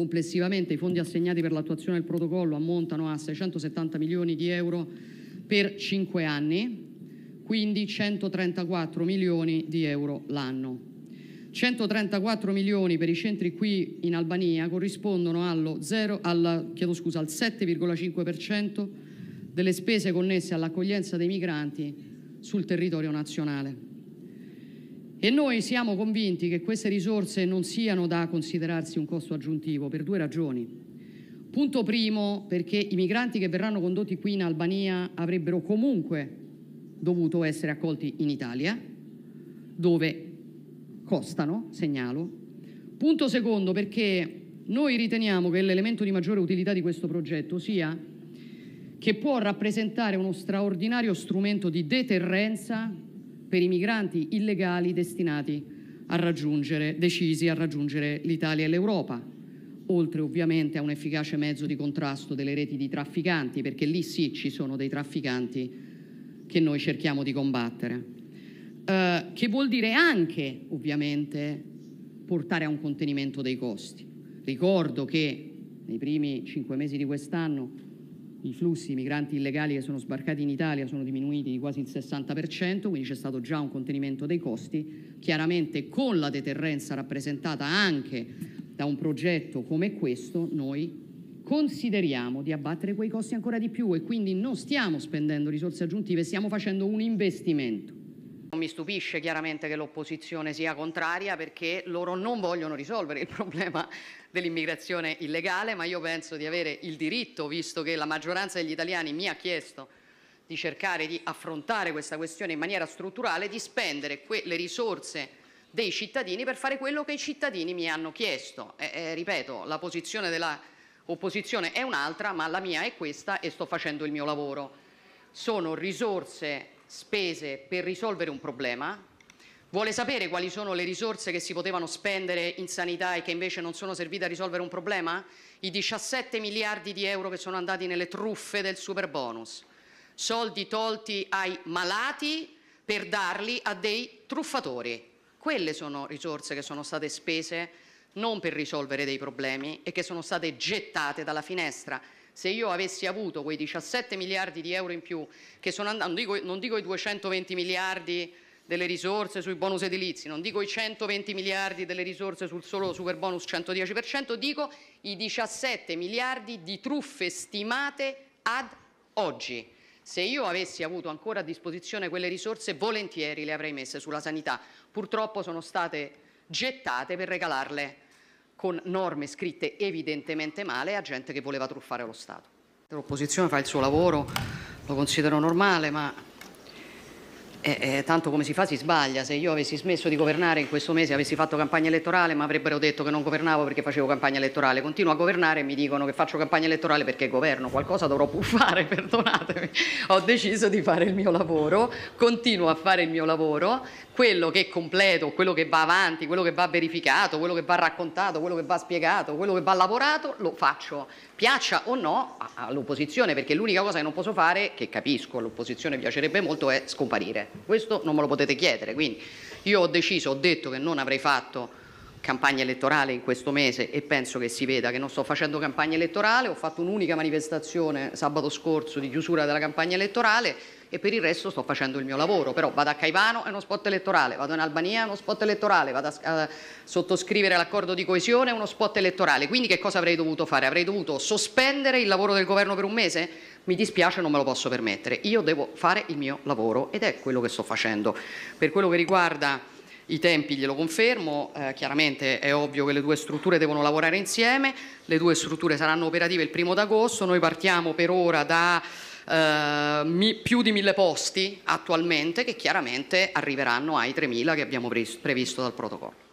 Complessivamente i fondi assegnati per l'attuazione del protocollo ammontano a 670 milioni di euro per 5 anni, quindi 134 milioni di euro l'anno. 134 milioni per i centri qui in Albania corrispondono allo 0, al, al 7,5% delle spese connesse all'accoglienza dei migranti sul territorio nazionale. E noi siamo convinti che queste risorse non siano da considerarsi un costo aggiuntivo per due ragioni. Punto primo, perché i migranti che verranno condotti qui in Albania avrebbero comunque dovuto essere accolti in Italia, dove costano, segnalo. Punto secondo, perché noi riteniamo che l'elemento di maggiore utilità di questo progetto sia che può rappresentare uno straordinario strumento di deterrenza per i migranti illegali destinati a raggiungere, decisi a raggiungere l'Italia e l'Europa, oltre ovviamente a un efficace mezzo di contrasto delle reti di trafficanti, perché lì sì ci sono dei trafficanti che noi cerchiamo di combattere, eh, che vuol dire anche ovviamente portare a un contenimento dei costi. Ricordo che nei primi cinque mesi di quest'anno i flussi migranti illegali che sono sbarcati in Italia sono diminuiti di quasi il 60%, quindi c'è stato già un contenimento dei costi, chiaramente con la deterrenza rappresentata anche da un progetto come questo, noi consideriamo di abbattere quei costi ancora di più e quindi non stiamo spendendo risorse aggiuntive, stiamo facendo un investimento. Non mi stupisce chiaramente che l'opposizione sia contraria perché loro non vogliono risolvere il problema dell'immigrazione illegale, ma io penso di avere il diritto, visto che la maggioranza degli italiani mi ha chiesto di cercare di affrontare questa questione in maniera strutturale, di spendere le risorse dei cittadini per fare quello che i cittadini mi hanno chiesto. E, e, ripeto, la posizione dell'opposizione è un'altra, ma la mia è questa e sto facendo il mio lavoro. Sono risorse spese per risolvere un problema, vuole sapere quali sono le risorse che si potevano spendere in sanità e che invece non sono servite a risolvere un problema? I 17 miliardi di euro che sono andati nelle truffe del super bonus, soldi tolti ai malati per darli a dei truffatori. Quelle sono risorse che sono state spese non per risolvere dei problemi e che sono state gettate dalla finestra se io avessi avuto quei 17 miliardi di euro in più, che sono andati, non dico, non dico i 220 miliardi delle risorse sui bonus edilizi, non dico i 120 miliardi delle risorse sul solo super bonus 110%, dico i 17 miliardi di truffe stimate ad oggi. Se io avessi avuto ancora a disposizione quelle risorse, volentieri le avrei messe sulla sanità. Purtroppo sono state gettate per regalarle con norme scritte evidentemente male a gente che voleva truffare lo Stato. L'opposizione fa il suo lavoro, lo considero normale, ma eh, eh, tanto come si fa si sbaglia, se io avessi smesso di governare in questo mese avessi fatto campagna elettorale mi avrebbero detto che non governavo perché facevo campagna elettorale, continuo a governare e mi dicono che faccio campagna elettorale perché governo, qualcosa dovrò pur fare, perdonatemi, ho deciso di fare il mio lavoro, continuo a fare il mio lavoro, quello che è completo, quello che va avanti, quello che va verificato, quello che va raccontato, quello che va spiegato, quello che va lavorato, lo faccio, piaccia o no all'opposizione, perché l'unica cosa che non posso fare, che capisco all'opposizione piacerebbe molto, è scomparire. Questo non me lo potete chiedere, quindi io ho deciso, ho detto che non avrei fatto campagna elettorale in questo mese e penso che si veda che non sto facendo campagna elettorale, ho fatto un'unica manifestazione sabato scorso di chiusura della campagna elettorale e per il resto sto facendo il mio lavoro, però vado a Caivano è uno spot elettorale, vado in Albania è uno spot elettorale, vado a, sottoscrivere l'accordo di coesione è uno spot elettorale, quindi che cosa avrei dovuto fare? Avrei dovuto sospendere il lavoro del governo per un mese? Mi dispiace, non me lo posso permettere, io devo fare il mio lavoro ed è quello che sto facendo. Per quello che riguarda i tempi glielo confermo, eh, chiaramente è ovvio che le due strutture devono lavorare insieme, le due strutture saranno operative il primo d'agosto, noi partiamo per ora da eh, mi, più di mille posti attualmente che chiaramente arriveranno ai 3.000 che abbiamo previsto dal protocollo.